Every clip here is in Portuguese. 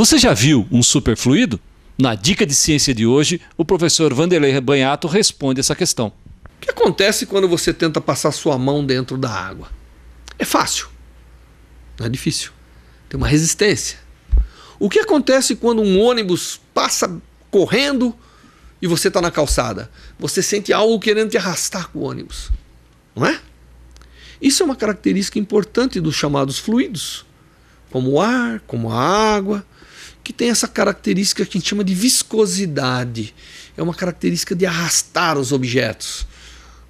Você já viu um superfluido? Na dica de ciência de hoje, o professor Vanderlei Banhato responde essa questão. O que acontece quando você tenta passar sua mão dentro da água? É fácil. Não é difícil. Tem uma resistência. O que acontece quando um ônibus passa correndo e você está na calçada? Você sente algo querendo te arrastar com o ônibus. Não é? Isso é uma característica importante dos chamados fluidos, como o ar, como a água, que tem essa característica que a gente chama de viscosidade. É uma característica de arrastar os objetos,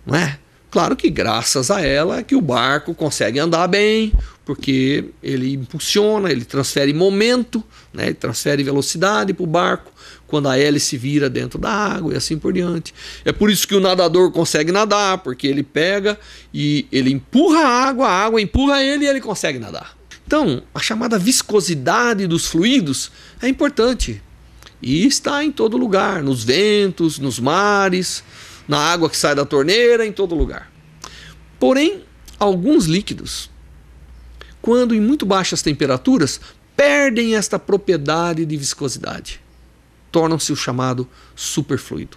não é? Claro que graças a ela é que o barco consegue andar bem, porque ele impulsiona, ele transfere momento, né? ele transfere velocidade para o barco quando a hélice vira dentro da água e assim por diante. É por isso que o nadador consegue nadar, porque ele pega e ele empurra a água, a água empurra ele e ele consegue nadar. Então, a chamada viscosidade dos fluidos é importante e está em todo lugar, nos ventos, nos mares, na água que sai da torneira, em todo lugar. Porém, alguns líquidos, quando em muito baixas temperaturas, perdem esta propriedade de viscosidade, tornam-se o chamado superfluido.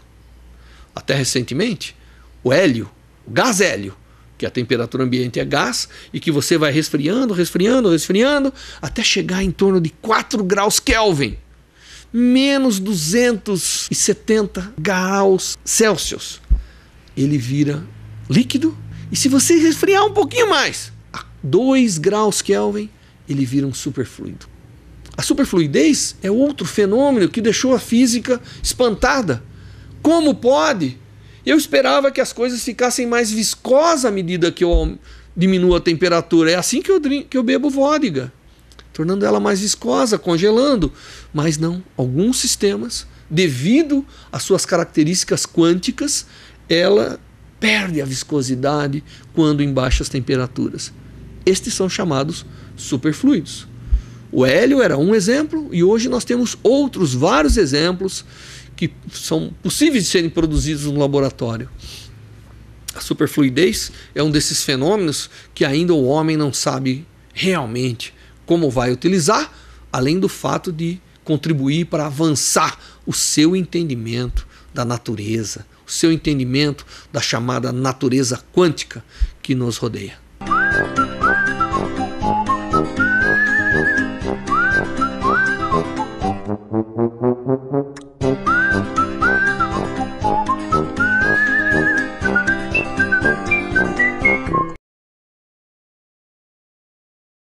Até recentemente, o hélio, o gás hélio, que a temperatura ambiente é gás e que você vai resfriando, resfriando, resfriando, até chegar em torno de 4 graus Kelvin, menos 270 graus Celsius. Ele vira líquido e se você resfriar um pouquinho mais, a 2 graus Kelvin, ele vira um superfluido. A superfluidez é outro fenômeno que deixou a física espantada. Como pode eu esperava que as coisas ficassem mais viscosas à medida que eu diminuo a temperatura. É assim que eu, drink, que eu bebo vodka, tornando ela mais viscosa, congelando. Mas não, alguns sistemas, devido às suas características quânticas, ela perde a viscosidade quando em baixas temperaturas. Estes são chamados superfluidos. O hélio era um exemplo e hoje nós temos outros vários exemplos que são possíveis de serem produzidos no laboratório. A superfluidez é um desses fenômenos que ainda o homem não sabe realmente como vai utilizar, além do fato de contribuir para avançar o seu entendimento da natureza, o seu entendimento da chamada natureza quântica que nos rodeia.